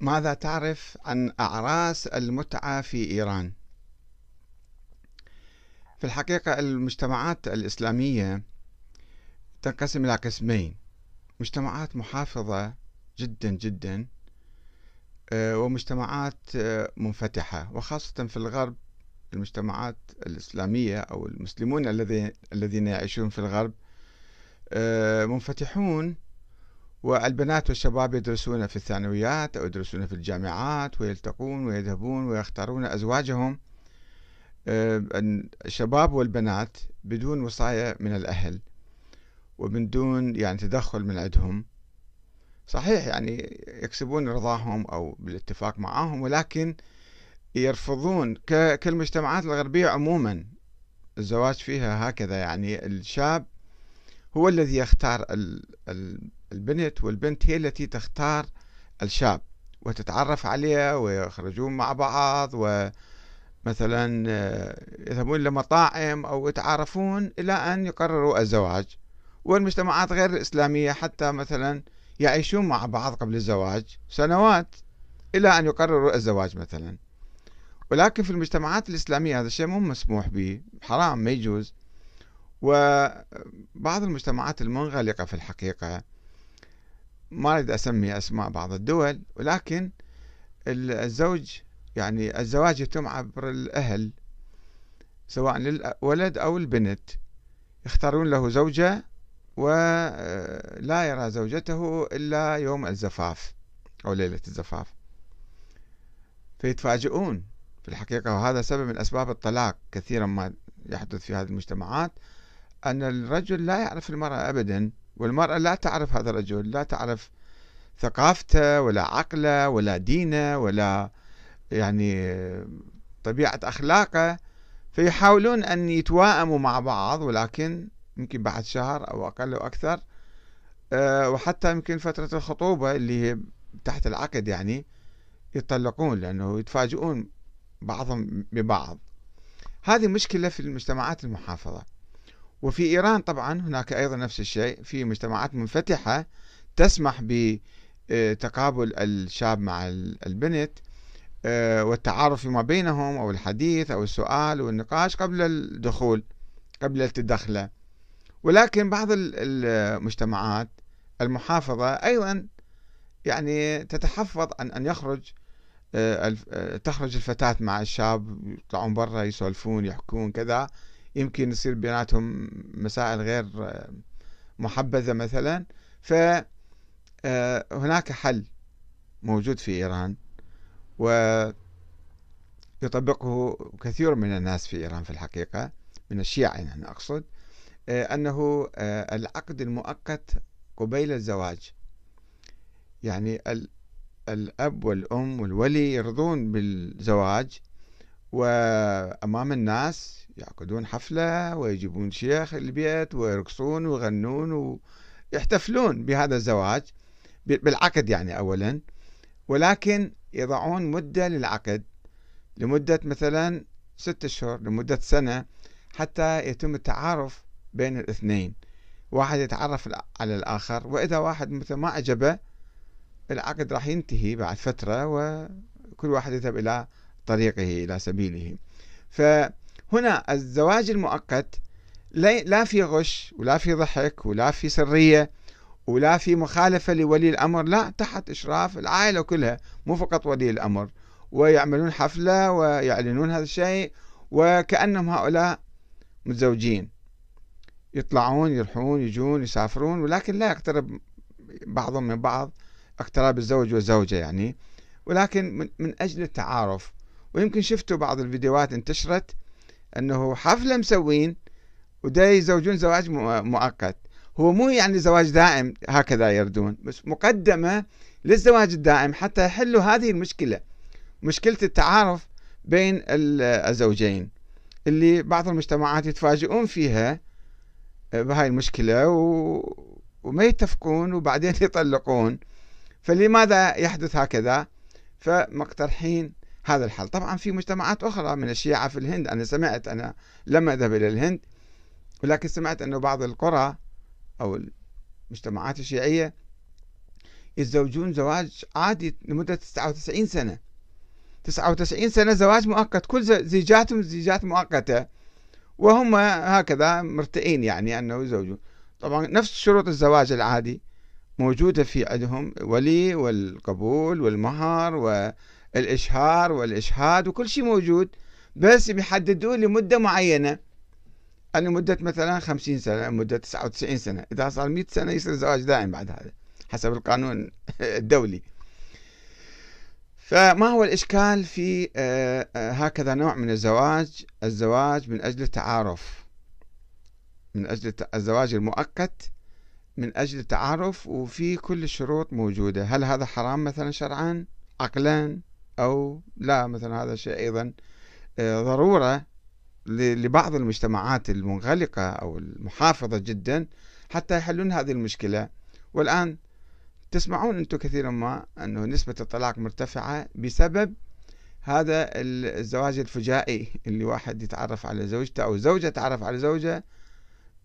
ماذا تعرف عن أعراس المتعة في إيران؟ في الحقيقة المجتمعات الإسلامية تنقسم إلى قسمين مجتمعات محافظة جدا جدا آه، ومجتمعات آه، منفتحة وخاصة في الغرب المجتمعات الإسلامية أو المسلمون الذين يعيشون في الغرب آه، منفتحون والبنات والشباب يدرسون في الثانويات أو يدرسون في الجامعات ويلتقون ويذهبون ويختارون أزواجهم آه، الشباب والبنات بدون وصايا من الأهل ومن دون يعني تدخل من عندهم صحيح يعني يكسبون رضاهم أو بالاتفاق معهم ولكن يرفضون كالمجتمعات الغربية عموما الزواج فيها هكذا يعني الشاب هو الذي يختار البنت والبنت هي التي تختار الشاب وتتعرف عليه ويخرجون مع بعض ومثلا آه، يذهبون لمطاعم أو يتعارفون إلى أن يقرروا الزواج والمجتمعات غير الإسلامية حتى مثلا يعيشون مع بعض قبل الزواج سنوات إلى أن يقرروا الزواج مثلا ولكن في المجتمعات الإسلامية هذا الشيء مو مسموح به حرام ما يجوز وبعض المجتمعات المنغلقة في الحقيقة ما أريد أسمي أسماء بعض الدول ولكن الزوج يعني الزواج يتم عبر الأهل سواء للولد أو البنت يختارون له زوجة ولا آه، يرى زوجته إلا يوم الزفاف أو ليلة الزفاف فيتفاجئون في الحقيقة وهذا سبب من أسباب الطلاق كثيرا ما يحدث في هذه المجتمعات أن الرجل لا يعرف المرأة أبدا والمرأة لا تعرف هذا الرجل لا تعرف ثقافته ولا عقله ولا دينه ولا يعني طبيعة أخلاقه فيحاولون أن يتواءموا مع بعض ولكن يمكن بعد شهر أو أقل أو أكثر آه، وحتى يمكن فترة الخطوبة اللي هي تحت العقد يعني يطلقون لأنه يتفاجئون بعضهم ببعض هذه مشكلة في المجتمعات المحافظة وفي إيران طبعا هناك أيضا نفس الشيء في مجتمعات منفتحة تسمح بتقابل الشاب مع البنت آه، والتعارف فيما بينهم أو الحديث أو السؤال والنقاش قبل الدخول قبل التدخلة ولكن بعض المجتمعات المحافظة أيضا يعني تتحفظ عن أن يخرج آه، آه، تخرج الفتاة مع الشاب يطلعون برا يسولفون يحكون كذا يمكن يصير بيناتهم مسائل غير آه، محبذة مثلا فهناك آه، حل موجود في إيران ويطبقه كثير من الناس في إيران في الحقيقة من الشيعة يعني أقصد آه، أنه العقد المؤقت قبيل الزواج يعني الأب والأم والولي يرضون بالزواج وأمام الناس يعقدون حفلة ويجيبون شيخ البيت ويرقصون ويغنون ويحتفلون بهذا الزواج بالعقد يعني أولا ولكن يضعون مدة للعقد لمدة مثلا ستة أشهر لمدة سنة حتى يتم التعارف بين الاثنين واحد يتعرف على الآخر وإذا واحد مثلا ما اعجبه العقد راح ينتهي بعد فترة وكل واحد يذهب إلى طريقه إلى سبيله فهنا الزواج المؤقت لا في غش ولا في ضحك ولا في سرية ولا في مخالفة لولي الأمر لا تحت إشراف العائلة كلها مو فقط ولي الأمر ويعملون حفلة ويعلنون هذا الشيء وكأنهم هؤلاء متزوجين يطلعون يروحون يجون يسافرون ولكن لا يقترب بعضهم من بعض اقتراب الزوج والزوجة يعني ولكن من, من أجل التعارف ويمكن شفتوا بعض الفيديوهات انتشرت انه حفله مسوين ودا يزوجون زواج مؤقت هو مو يعني زواج دائم هكذا يردون بس مقدمه للزواج الدائم حتى يحلوا هذه المشكله مشكله التعارف بين الزوجين اللي بعض المجتمعات يتفاجئون فيها بهاي المشكله و... وما يتفقون وبعدين يطلقون فلماذا يحدث هكذا فمقترحين هذا الحل طبعا في مجتمعات أخرى من الشيعة في الهند أنا سمعت أنا لم أذهب إلى الهند ولكن سمعت أنه بعض القرى أو المجتمعات الشيعية يتزوجون زواج عادي لمدة 99 سنة 99 سنة زواج مؤقت كل زيجاتهم زيجات مؤقتة وهم هكذا مرتئين يعني أنه يزوجون طبعا نفس شروط الزواج العادي موجودة في عندهم ولي والقبول والمهر و الإشهار والإشهاد وكل شيء موجود بس بيحددوه لمدة معينة أن مدة مثلا 50 سنة مدة 99 سنة إذا صار 100 سنة يصير زواج دائم بعد هذا حسب القانون الدولي فما هو الإشكال في آه، آه، هكذا نوع من الزواج الزواج من أجل التعارف من أجل الزواج المؤقت من أجل التعارف وفي كل الشروط موجودة هل هذا حرام مثلا شرعا عقلا أو لا مثلا هذا الشيء أيضا آه، ضرورة لبعض المجتمعات المنغلقة أو المحافظة جدا حتى يحلون هذه المشكلة والآن تسمعون أنتم كثيرا ما أنه نسبة الطلاق مرتفعة بسبب هذا الزواج الفجائي اللي واحد يتعرف على زوجته أو زوجة تعرف على زوجة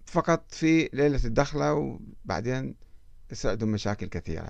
فقط في ليلة الدخلة وبعدين يصير عندهم مشاكل كثيرة